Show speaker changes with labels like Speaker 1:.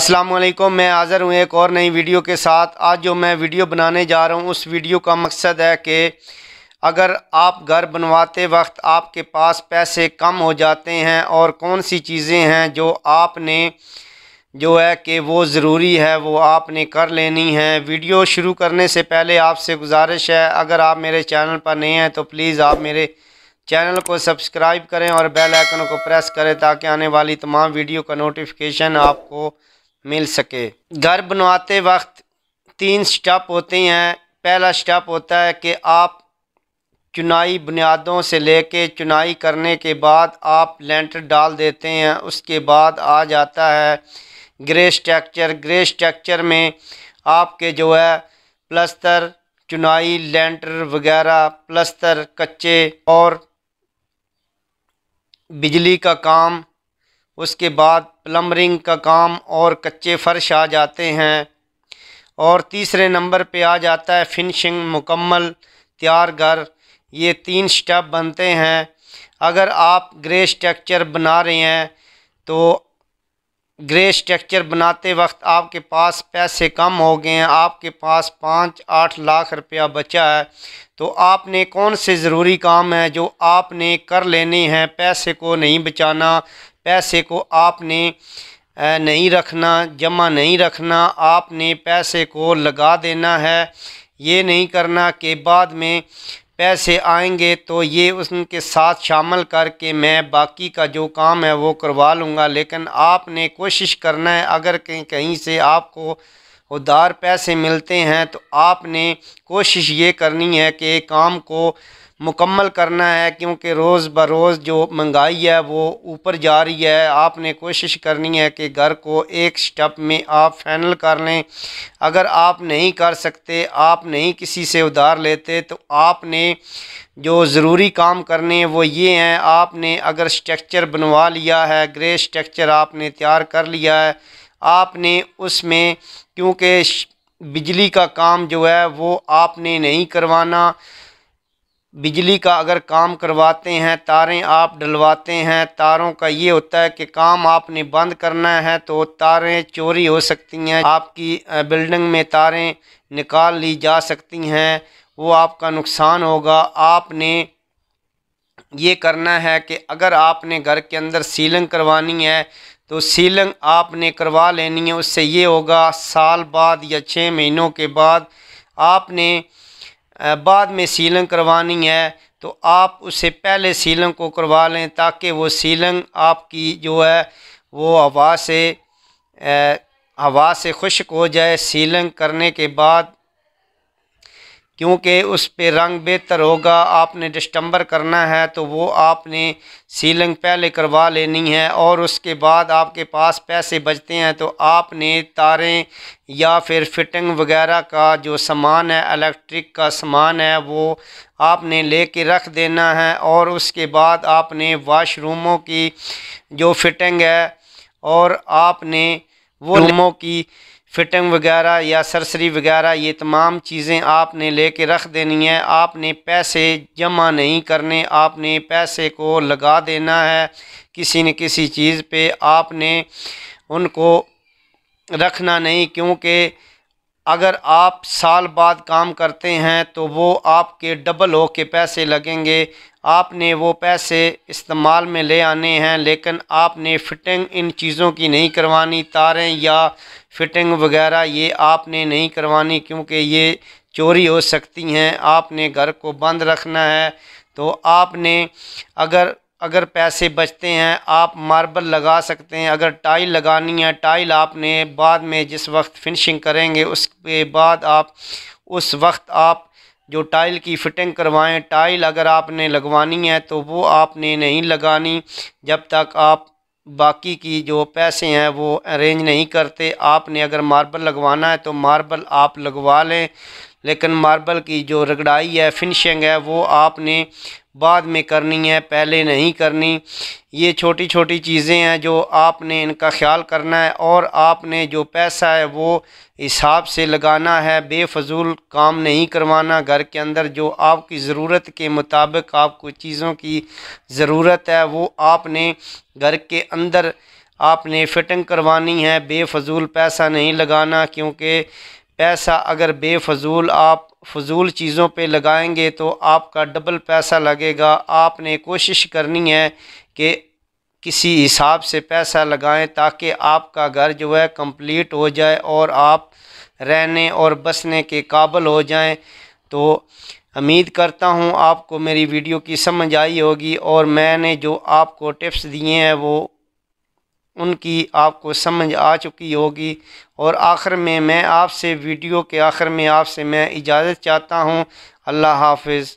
Speaker 1: असलम मैं हाज़र हूँ एक और नई वीडियो के साथ आज जो मैं वीडियो बनाने जा रहा हूँ उस वीडियो का मकसद है कि अगर आप घर बनवाते वक्त आपके पास पैसे कम हो जाते हैं और कौन सी चीज़ें हैं जो आपने जो है कि वो ज़रूरी है वो आपने कर लेनी है वीडियो शुरू करने से पहले आपसे गुजारिश है अगर आप मेरे चैनल पर नए हैं तो प्लीज़ आप मेरे चैनल को सब्सक्राइब करें और बेल आइकन को प्रेस करें ताकि आने वाली तमाम वीडियो का नोटिफिकेशन आपको मिल सके घर बनवाते वक्त तीन स्टेप होते हैं पहला स्टेप होता है कि आप चुनाई बुनियादों से लेके चुनाई करने के बाद आप लेंटर डाल देते हैं उसके बाद आ जाता है ग्रे स्ट्रक्चर ग्रे स्ट्रक्चर में आपके जो है प्लस्तर चुनाई लेंटर वगैरह प्लस्तर कच्चे और बिजली का काम उसके बाद प्लम्बरिंग का काम और कच्चे फ़र्श आ जाते हैं और तीसरे नंबर पे आ जाता है फिनिशिंग मुकम्मल तैयार घर ये तीन स्टेप बनते हैं अगर आप ग्रे स्ट्रक्चर बना रहे हैं तो ग्रे स्ट्रक्चर बनाते वक्त आपके पास पैसे कम हो गए हैं आपके पास पाँच आठ लाख रुपया बचा है तो आपने कौन से ज़रूरी काम है जो आपने कर लेने हैं पैसे को नहीं बचाना पैसे को आपने नहीं रखना जमा नहीं रखना आपने पैसे को लगा देना है ये नहीं करना कि बाद में पैसे आएंगे तो ये उनके साथ शामिल करके मैं बाकी का जो काम है वो करवा लूँगा लेकिन आपने कोशिश करना है अगर कहीं कहीं से आपको उधार पैसे मिलते हैं तो आपने कोशिश ये करनी है कि काम को मुकम्मल करना है क्योंकि रोज़ बरोज़ जो महंगाई है वो ऊपर जा रही है आपने कोशिश करनी है कि घर को एक स्टेप में आप फाइनल कर लें अगर आप नहीं कर सकते आप नहीं किसी से उधार लेते तो आपने जो ज़रूरी काम करने हैं वो ये हैं आपने अगर स्ट्रक्चर बनवा लिया है ग्रे स्ट्रक्चर आपने तैयार कर लिया है आपने उसमें क्योंकि बिजली का काम जो है वो आपने नहीं करवाना बिजली का अगर काम करवाते हैं तारें आप डलवाते हैं तारों का ये होता है कि काम आपने बंद करना है तो तारें चोरी हो सकती हैं आपकी बिल्डिंग में तारें निकाल ली जा सकती हैं वो आपका नुकसान होगा आपने ये करना है कि अगर आपने घर के अंदर सीलिंग करवानी है तो सीलिंग आपने करवा लेनी है उससे ये होगा साल बाद या छः महीनों के बाद आपने बाद में सीलिंग करवानी है तो आप उससे पहले सीलिंग को करवा लें ताकि वो सीलिंग आपकी जो है वो हवा से हवा से खुश्क हो जाए सीलिंग करने के बाद क्योंकि उस पर रंग बेहतर होगा आपने डिस्टम्बर करना है तो वो आपने सीलिंग पहले करवा लेनी है और उसके बाद आपके पास पैसे बचते हैं तो आपने तारें या फिर फिटिंग वगैरह का जो सामान है इलेक्ट्रिक का सामान है वो आपने ले कर रख देना है और उसके बाद आपने वाशरूमों की जो फिटिंग है और आपने वो लोमों की फिटिंग वगैरह या सरसरी वगैरह ये तमाम चीज़ें आपने ले कर रख देनी है आपने पैसे जमा नहीं करने आपने पैसे को लगा देना है किसी न किसी चीज़ पे आपने उनको रखना नहीं क्योंकि अगर आप साल बाद काम करते हैं तो वो आपके डबल हो के पैसे लगेंगे आपने वो पैसे इस्तेमाल में ले आने हैं लेकिन आपने फ़िटिंग इन चीज़ों की नहीं करवानी तारें या फ़िटिंग वगैरह ये आपने नहीं करवानी क्योंकि ये चोरी हो सकती हैं आपने घर को बंद रखना है तो आपने अगर अगर पैसे बचते हैं आप मार्बल लगा सकते हैं अगर टाइल लगानी है टाइल आपने बाद में जिस वक्त फिनिशिंग करेंगे उसके बाद आप उस वक्त आप जो टाइल की फ़िटिंग करवाएं टाइल अगर आपने लगवानी है तो वो आपने नहीं लगानी जब तक आप बाकी की जो पैसे हैं वो अरेंज नहीं करते आपने अगर मार्बल लगवाना है तो मार्बल आप लगवा लें लेकिन मार्बल की जो रगड़ाई है फिनिशिंग है वो आपने बाद में करनी है पहले नहीं करनी ये छोटी छोटी चीज़ें हैं जो आपने इनका ख्याल करना है और आपने जो पैसा है वो हिसाब से लगाना है बेफजूल काम नहीं करवाना घर के अंदर जो आपकी ज़रूरत के मुताबिक आपको चीज़ों की ज़रूरत है वो आपने घर के अंदर आपने फिटिंग करवानी है बेफजूल पैसा नहीं लगाना क्योंकि पैसा अगर बेफजूल आप फजूल चीज़ों पे लगाएंगे तो आपका डबल पैसा लगेगा आपने कोशिश करनी है कि किसी हिसाब से पैसा लगाएं ताकि आपका घर जो है कंप्लीट हो जाए और आप रहने और बसने के काबिल हो जाएं तो उम्मीद करता हूं आपको मेरी वीडियो की समझ आई होगी और मैंने जो आपको टिप्स दिए हैं वो उनकी आपको समझ आ चुकी होगी और आखिर में मैं आपसे वीडियो के आखिर में आपसे मैं इजाज़त चाहता हूँ अल्लाह हाफिज़